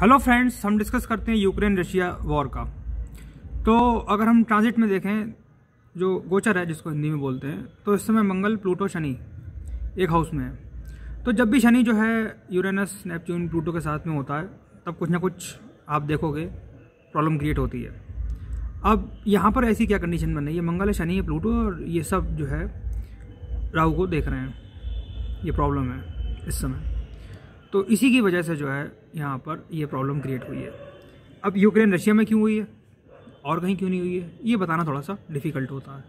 hello friends हम discuss करते हैं यूक्रेन रशिया वॉर का तो अगर हम ट्रांजिट में देखें जो गोचर है जिसको हिंदी में बोलते हैं तो इस समय मंगल प्लूटो शनि एक हाउस में है तो जब भी शनि जो है यूरेनस नेपच्यून प्लूटो के साथ में होता है तब कुछ ना कुछ आप देखोगे प्रॉब्लम क्रिएट होती है अब यहाँ पर ऐसी क्या कंडीशन बन रही है मंगल है शनि है प्लूटो और ये सब जो है राहु को देख रहे हैं ये प्रॉब्लम है इस समय तो इसी की वजह से जो है यहाँ पर ये प्रॉब्लम क्रिएट हुई है अब यूक्रेन रशिया में क्यों हुई है और कहीं क्यों नहीं हुई है ये बताना थोड़ा सा डिफ़िकल्ट होता है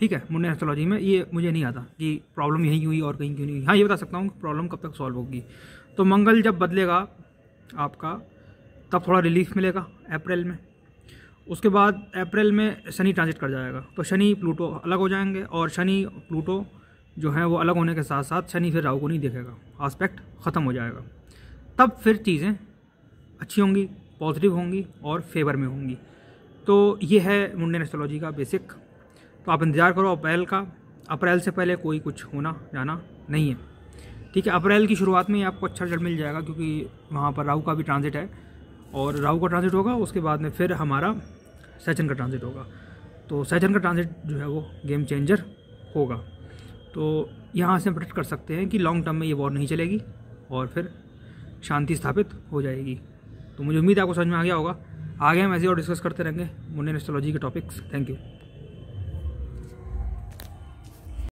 ठीक है मुंडे एस्ट्रोलॉजी में ये मुझे नहीं आता कि प्रॉब्लम यहीं हुई और कहीं क्यों नहीं हुई हाँ ये बता सकता हूँ कि प्रॉब्लम कब तक सॉल्व होगी तो मंगल जब बदलेगा आपका तब थोड़ा रिलीफ मिलेगा अप्रैल में उसके बाद अप्रैल में शनि ट्रांजिट कर जाएगा तो शनि प्लूटो अलग हो जाएंगे और शनि प्लूटो जो है वो अलग होने के साथ साथ शनि फिर राहु को नहीं देखेगा आस्पेक्ट ख़त्म हो जाएगा तब फिर चीज़ें अच्छी होंगी पॉजिटिव होंगी और फेवर में होंगी तो ये है मुंडन एस्ट्रोलॉजी का बेसिक तो आप इंतज़ार करो अप्रैल का अप्रैल से पहले कोई कुछ होना जाना नहीं है ठीक है अप्रैल की शुरुआत में ही आपको अच्छा रिजल्ट मिल जाएगा क्योंकि वहाँ पर राहु का भी ट्रांजिट है और राहु का ट्रांजिट होगा उसके बाद में फिर हमारा सैचन का ट्रांजिट होगा तो सैचन का ट्रांजिट जो है वो गेम चेंजर होगा तो यहाँ से हम प्रोटेक्ट कर सकते हैं कि लॉन्ग टर्म में ये वॉर नहीं चलेगी और फिर शांति स्थापित हो जाएगी तो मुझे उम्मीद है आपको समझ में आ गया होगा आगे हम ऐसे और डिस्कस करते रहेंगे मुंडे नेस्ट्रोलॉजी के टॉपिक्स थैंक यू